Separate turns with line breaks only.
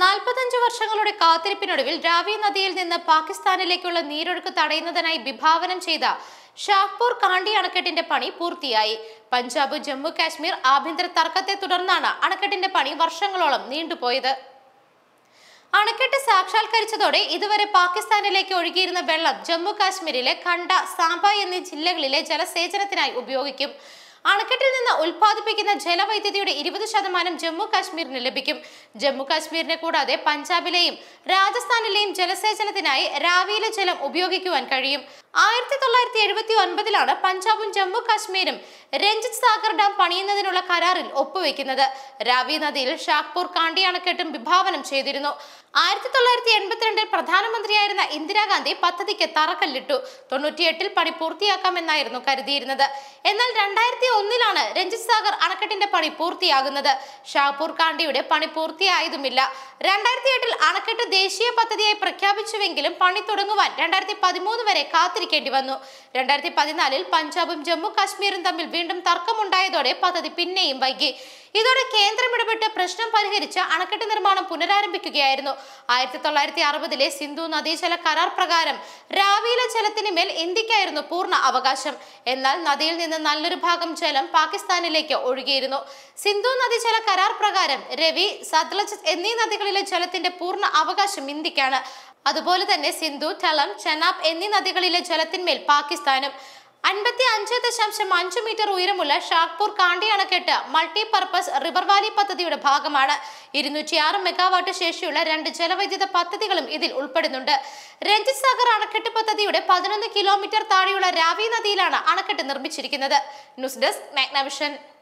നാൽപ്പത്തഞ്ച് വർഷങ്ങളുടെ കാത്തിരിപ്പിനൊടുവിൽ രാവി നദിയിൽ നിന്ന് പാകിസ്ഥാനിലേക്കുള്ള നീരൊഴുക്ക് തടയുന്നതിനായി വിഭാവനം ചെയ്ത ഷാഹ്പൂർ കാണ്ടി അണക്കെട്ടിന്റെ പണി പൂർത്തിയായി പഞ്ചാബ് ജമ്മു കാശ്മീർ ആഭ്യന്തര തർക്കത്തെ തുടർന്നാണ് അണക്കെട്ടിന്റെ പണി വർഷങ്ങളോളം നീണ്ടുപോയത് അണക്കെട്ട് സാക്ഷാത്കരിച്ചതോടെ ഇതുവരെ പാകിസ്ഥാനിലേക്ക് ഒഴുകിയിരുന്ന വെള്ളം ജമ്മു കാശ്മീരിലെ ഖണ്ട സാംബ എന്നീ ജില്ലകളിലെ ജലസേചനത്തിനായി ഉപയോഗിക്കും അണക്കെട്ടിൽ നിന്ന് ഉൽപ്പാദിപ്പിക്കുന്ന ജലവൈദ്യുതിയുടെ ഇരുപത് ശതമാനം ജമ്മു കാശ്മീരിന് ലഭിക്കും ജമ്മു കാശ്മീരിനെ കൂടാതെ പഞ്ചാബിലെയും രാജസ്ഥാനിലെയും ജലസേചനത്തിനായി രാവിയിലെ ജലം ഉപയോഗിക്കുവാൻ കഴിയും ആയിരത്തി തൊള്ളായിരത്തി എഴുപത്തി ഒൻപതിലാണ് പഞ്ചാബും ജമ്മു കാശ്മീരും രഞ്ജിത് സാഗർ ഡാം പണിയുന്നതിനുള്ള കരാറിൽ ഒപ്പുവെക്കുന്നത് രാവി നദിയിൽ ഷാഹ്പൂർ കാണ്ടി അണക്കെട്ടും വിഭാവനം ചെയ്തിരുന്നു ആയിരത്തി തൊള്ളായിരത്തി എൺപത്തിരണ്ടിൽ പ്രധാനമന്ത്രിയായിരുന്ന ഇന്ദിരാഗാന്ധി പദ്ധതിക്ക് തറക്കല്ലിട്ടു തൊണ്ണൂറ്റിയെട്ടിൽ പണി പൂർത്തിയാക്കാമെന്നായിരുന്നു കരുതിയിരുന്നത് എന്നാൽ രണ്ടായിരത്തി ഒന്നിലാണ് ആണ് രഞ്ജിത് സാഗർ അണക്കെട്ടിന്റെ പണി പൂർത്തിയാകുന്നത് ഷാപൂർ കാണ്ടിയുടെ പണി പൂർത്തിയായതുമില്ല രണ്ടായിരത്തി എട്ടിൽ അണക്കെട്ട് ദേശീയ പദ്ധതിയായി പ്രഖ്യാപിച്ചുവെങ്കിലും പണി തുടങ്ങുവാൻ രണ്ടായിരത്തി പതിമൂന്ന് വരെ കാത്തിരിക്കേണ്ടി വന്നു രണ്ടായിരത്തി പതിനാലിൽ പഞ്ചാബും ജമ്മു കാശ്മീരും തമ്മിൽ വീണ്ടും തർക്കമുണ്ടായതോടെ പദ്ധതി പിന്നെയും വൈകി ഇതോടെ കേന്ദ്രം ഇടപെട്ട് പ്രശ്നം പരിഹരിച്ച് അണക്കെട്ട് നിർമ്മാണം പുനരാരംഭിക്കുകയായിരുന്നു ആയിരത്തി തൊള്ളായിരത്തി അറുപതിലെ സിന്ധു നദീജല കരാർ പ്രകാരം രാവിലെ ജലത്തിന് മേൽ ഇന്ത്യക്കായിരുന്നു പൂർണ്ണ അവകാശം എന്നാൽ നദിയിൽ നിന്ന് നല്ലൊരു ഭാഗം ജലം പാകിസ്ഥാനിലേക്ക് ഒഴുകിയിരുന്നു സിന്ധു നദീജല കരാർ പ്രകാരം രവി സത്ലജ് എന്നീ നദികളിലെ ജലത്തിന്റെ പൂർണ്ണ അവകാശം ഇന്ത്യക്കാണ് അതുപോലെ തന്നെ സിന്ധു ഠലം ചെനാബ് എന്നീ നദികളിലെ ജലത്തിന്മേൽ പാകിസ്ഥാനും അൻപത്തി അഞ്ച് ദശാംശം അഞ്ച് മീറ്റർ ഉയരമുള്ള ഷാഗ്പൂർ കാണ്ടി അണക്കെട്ട് മൾട്ടിപർപ്പസ് റിവർ വാലി പദ്ധതിയുടെ ഭാഗമാണ് ഇരുന്നൂറ്റിയാറ് മെഗാവാട്ട് ശേഷിയുള്ള രണ്ട് ജലവൈദ്യുത പദ്ധതികളും ഇതിൽ ഉൾപ്പെടുന്നുണ്ട് രഞ്ജിത് സാഗർ അണക്കെട്ട് പദ്ധതിയുടെ പതിനൊന്ന് കിലോമീറ്റർ താഴെയുള്ള രാവി നദിയിലാണ് അണക്കെട്ട് നിർമ്മിച്ചിരിക്കുന്നത് ന്യൂസ് ഡെസ്ക് മാഗ്നവിഷൻ